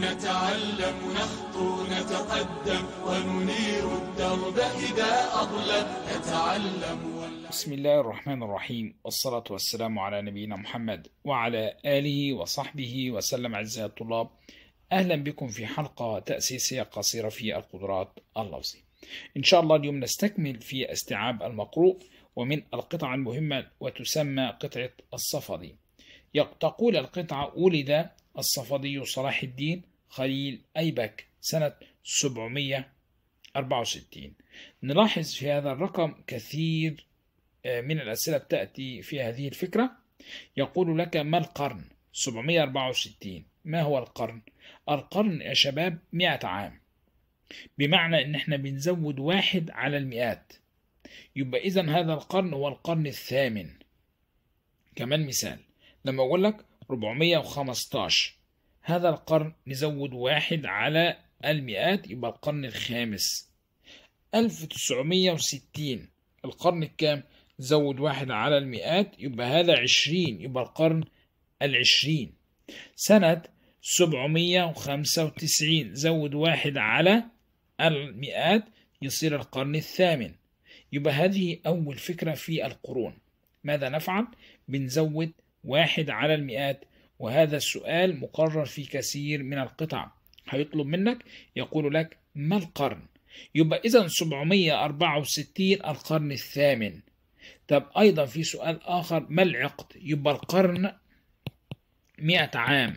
نتعلم نخطو نتقدم وننير الدرب إذا أظلم نتعلم بسم الله الرحمن الرحيم والصلاة والسلام على نبينا محمد وعلى آله وصحبه وسلم أعزائي الطلاب أهلا بكم في حلقة تأسيسية قصيرة في القدرات اللفظية إن شاء الله اليوم نستكمل في استيعاب المقروء ومن القطع المهمة وتسمى قطعة الصفدي تقول القطعة ولد الصفدي صلاح الدين خليل أيبك سنة 764 نلاحظ في هذا الرقم كثير آه، من الأسئلة بتأتي في هذه الفكرة يقول لك ما القرن 764 ما هو القرن القرن يا شباب 100 عام بمعنى ان احنا بنزود واحد على المئات يبقى اذا هذا القرن هو القرن الثامن كمان مثال لما اقول لك 415 هذا القرن نزود واحد على المئات يبقى القرن الخامس 1960 القرن الكام زود واحد على المئات يبقى هذا عشرين يبقى القرن العشرين سنة 795 زود واحد على المئات يصير القرن الثامن يبقى هذه أول فكرة في القرون ماذا نفعل؟ بنزود واحد على المئات وهذا السؤال مقرر في كثير من القطع هيطلب منك يقول لك ما القرن يبقى إذا 764 القرن الثامن طب أيضا في سؤال آخر ما العقد يبقى القرن 100 عام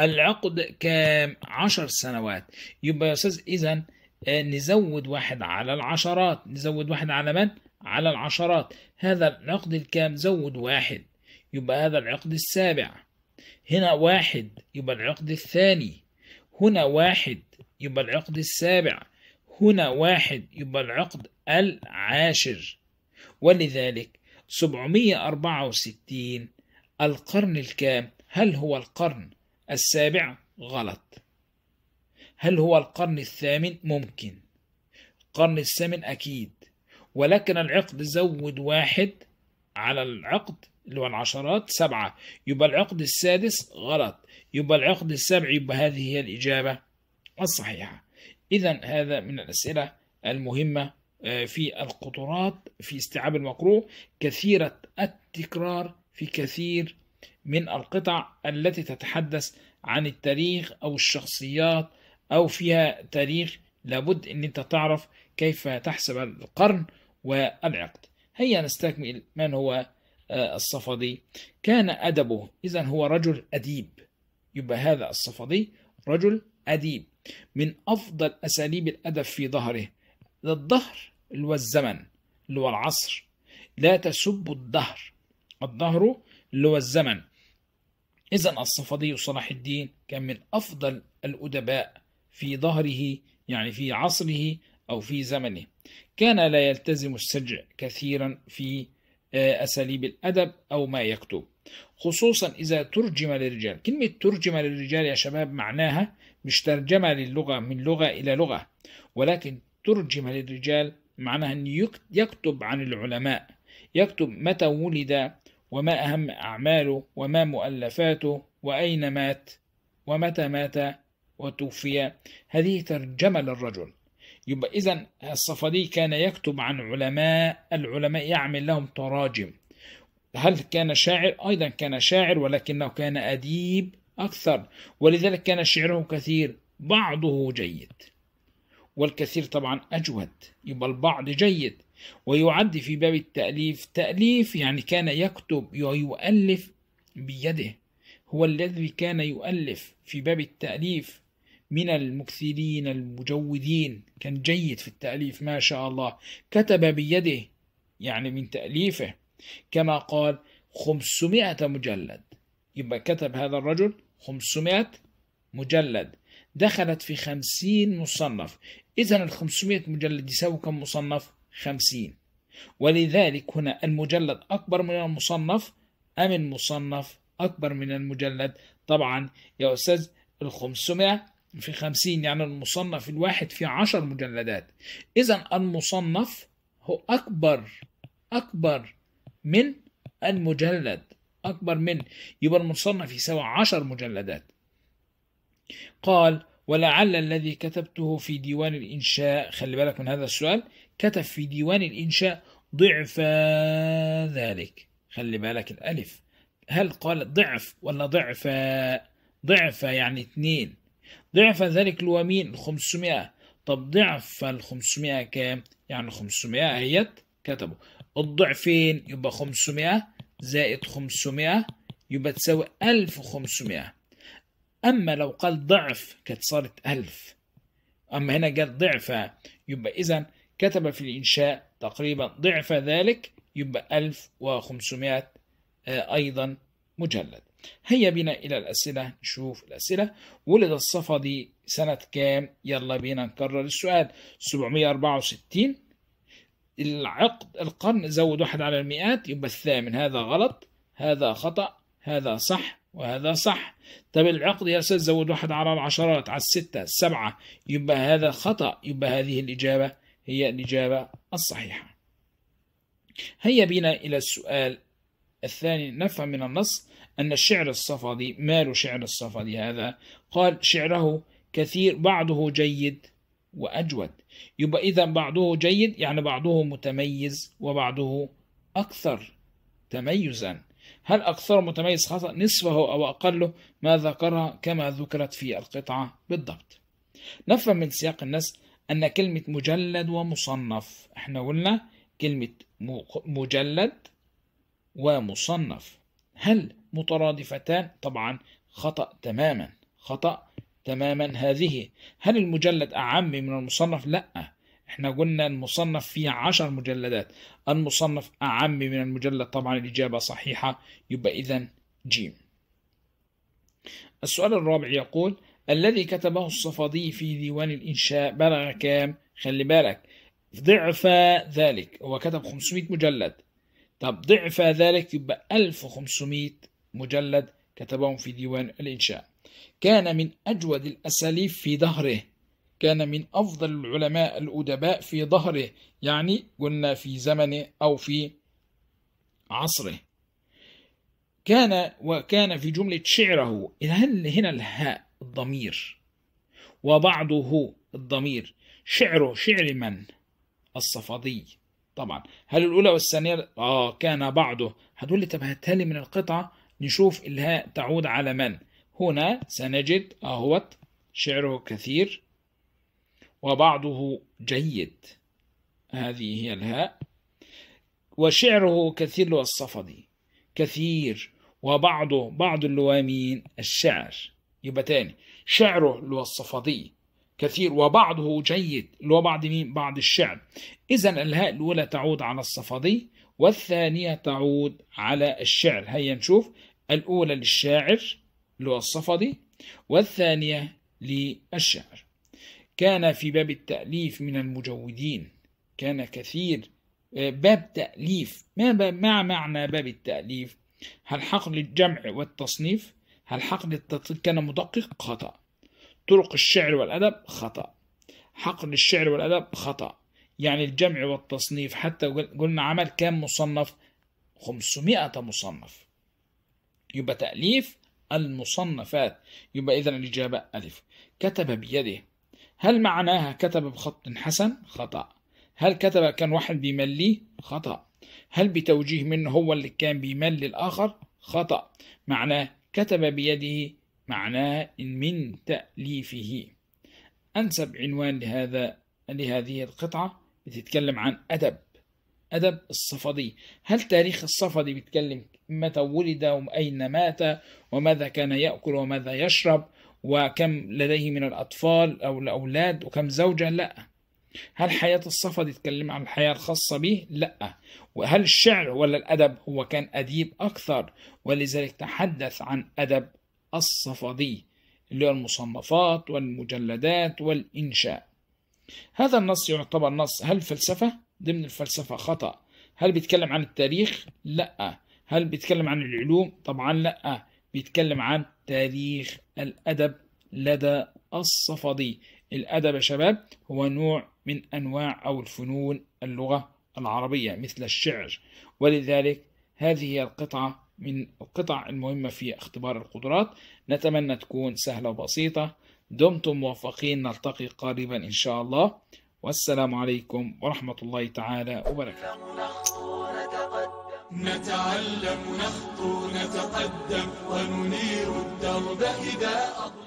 العقد كام عشر سنوات يبقى يا أستاذ إذا آه، نزود واحد على العشرات نزود واحد على من؟ على العشرات هذا العقد الكام زود واحد يبقى هذا العقد السابع هنا واحد يبقى العقد الثاني هنا واحد يبقى العقد السابع هنا واحد يبقى العقد العاشر ولذلك 764 القرن الكام هل هو القرن السابع غلط هل هو القرن الثامن ممكن القرن الثامن أكيد ولكن العقد زود واحد على العقد اللي هو العشرات سبعة يبقى العقد السادس غلط يبقى العقد السابع يبقى هذه هي الإجابة الصحيحة إذا هذا من الأسئلة المهمة آه، في القطرات في استيعاب المقروء كثيرة التكرار في كثير من القطع التي تتحدث عن التاريخ أو الشخصيات أو فيها تاريخ لابد أن أنت تعرف كيف تحسب القرن والعقد هيا نستكمل من هو الصفدي كان أدبه إذا هو رجل أديب يبقى هذا الصفدي رجل أديب من أفضل أساليب الأدب في ظهره الظهر اللي هو الزمن اللي هو العصر لا تسب الظهر الظهر اللي هو الزمن إذا الصفدي صلاح الدين كان من أفضل الأدباء في ظهره يعني في عصره أو في زمنه كان لا يلتزم السجع كثيرا في أساليب الأدب أو ما يكتب خصوصا إذا ترجم للرجال كلمة ترجم للرجال يا شباب معناها مش ترجمة للغة من لغة إلى لغة ولكن ترجم للرجال معناها أن يكتب عن العلماء يكتب متى ولد وما أهم أعماله وما مؤلفاته وأين مات ومتى مات وتوفي هذه ترجمة للرجل يبقى إذا الصفدي كان يكتب عن علماء العلماء يعمل لهم تراجم هل كان شاعر؟ أيضا كان شاعر ولكنه كان أديب أكثر ولذلك كان شعره كثير بعضه جيد والكثير طبعا أجود يبقى البعض جيد ويعد في باب التأليف تأليف يعني كان يكتب ويؤلف بيده هو الذي كان يؤلف في باب التأليف من المكثرين المجودين كان جيد في التأليف ما شاء الله كتب بيده يعني من تأليفه كما قال 500 مجلد يبقى كتب هذا الرجل 500 مجلد دخلت في 50 مصنف إذا الخمسمائة 500 مجلد يساوي كم مصنف؟ 50 ولذلك هنا المجلد أكبر من المصنف أم المصنف أكبر من المجلد طبعا يا أستاذ الخمسمائة 500 في خمسين يعني المصنف الواحد في عشر مجلدات إذا المصنف هو أكبر أكبر من المجلد أكبر من يبقى المصنف يساوي عشر مجلدات قال ولعل الذي كتبته في ديوان الإنشاء خلي بالك من هذا السؤال كتب في ديوان الإنشاء ضعف ذلك خلي بالك الألف هل قال ضعف ولا ضعف ضعف يعني اثنين ضعف ذلك الومين 500 طب ضعف ال 500 كام؟ يعني 500 اهيت كتبوا الضعفين يبقى 500 زائد 500 يبقى تساوي 1500 أما لو قال ضعف كانت صارت 1000 أما هنا قال ضعف يبقى إذا كتب في الإنشاء تقريبا ضعف ذلك يبقى 1500 آه، أيضا مجلد هيا بنا إلى الأسئلة نشوف الأسئلة ولد الصفدي سنة كام يلا بينا نكرر السؤال 764 العقد القرن زود واحد على المئات يبقى الثامن هذا غلط هذا خطأ هذا صح وهذا صح طب العقد يا أستاذ زود واحد على العشرات على الستة السبعة يبقى هذا خطأ يبقى هذه الإجابة هي الإجابة الصحيحة هيا بنا إلى السؤال الثاني نفهم من النص أن الشعر الصفدي مال شعر الصفدي هذا قال شعره كثير بعضه جيد وأجود يبقى إذا بعضه جيد يعني بعضه متميز وبعضه أكثر تميزا هل أكثر متميز خطأ نصفه أو أقله ما ذكرها كما ذكرت في القطعة بالضبط نفهم من سياق النس أن كلمة مجلد ومصنف احنا قلنا كلمة مجلد ومصنف هل مترادفتان طبعا خطأ تماما خطأ تماما هذه هل المجلد أعم من المصنف؟ لأ احنا قلنا المصنف فيه عشر مجلدات المصنف أعم من المجلد طبعا الإجابة صحيحة يبقى إذا جيم السؤال الرابع يقول الذي كتبه الصفدي في ديوان الإنشاء بلغ كام؟ خلي بالك ضعف ذلك هو كتب 500 مجلد طب ضعف ذلك يبقى 1500 مجلد كتبهم في ديوان الإنشاء كان من أجود الأساليب في ظهره كان من أفضل العلماء الأدباء في ظهره يعني قلنا في زمنه أو في عصره كان وكان في جملة شعره هل هنا الهاء الضمير وبعضه الضمير شعره شعر من الصفدي طبعا هل الأولى والثانية آه كان بعضه هدول اللي تبهتالي من القطعة نشوف الهاء تعود على من هنا سنجد أهوت شعره كثير وبعضه جيد هذه هي الهاء وشعره كثير والصفدي كثير وبعضه بعض اللوامين الشعر يبقى تاني شعره اللي هو الصفدي كثير وبعضه جيد اللي هو بعض مين بعض الشعر إذا الهاء الأولى تعود على الصفدي والثانية تعود على الشعر هيا نشوف الأولى للشاعر اللي هو الصفدي والثانية للشاعر كان في باب التأليف من المجودين كان كثير آه، باب تأليف ما, باب ما معنى باب التأليف هل حقل الجمع والتصنيف هل حقل التطبيق كان مدقق خطأ طرق الشعر والأدب خطأ حقل الشعر والأدب خطأ يعني الجمع والتصنيف حتى قلنا عمل كام مصنف 500 مصنف يبقى تأليف المصنفات يبقى إذا الإجابة ألف كتب بيده هل معناها كتب بخط حسن خطأ هل كتب كان واحد بيملي؟ خطأ هل بتوجيه منه هو اللي كان بيملي الآخر خطأ معناه كتب بيده معناه من تأليفه أنسب عنوان لهذا لهذه القطعة بتتكلم عن أدب أدب الصفدي هل تاريخ الصفدي بيتكلم متى ولد وأين مات وماذا كان يأكل وماذا يشرب وكم لديه من الأطفال أو الأولاد وكم زوجة لأ هل حياة الصفا دي تتكلم عن الحياة الخاصة به؟ لأ وهل الشعر ولا الأدب هو كان أديب أكثر ولذلك تحدث عن أدب الصفدي اللي هو المصنفات والمجلدات والإنشاء هذا النص يعتبر نص هل فلسفة؟ ضمن الفلسفة خطأ هل بيتكلم عن التاريخ؟ لأ هل بيتكلم عن العلوم طبعا لا بيتكلم عن تاريخ الأدب لدى الصفدي الأدب يا شباب هو نوع من أنواع أو الفنون اللغة العربية مثل الشعر ولذلك هذه هي القطعة من القطع المهمة في اختبار القدرات نتمنى تكون سهلة وبسيطة دمتم موفقين نلتقي قريبا إن شاء الله والسلام عليكم ورحمة الله تعالى وبركاته نتعلم نخطو نتقدم وننير الدرب إذا أضلم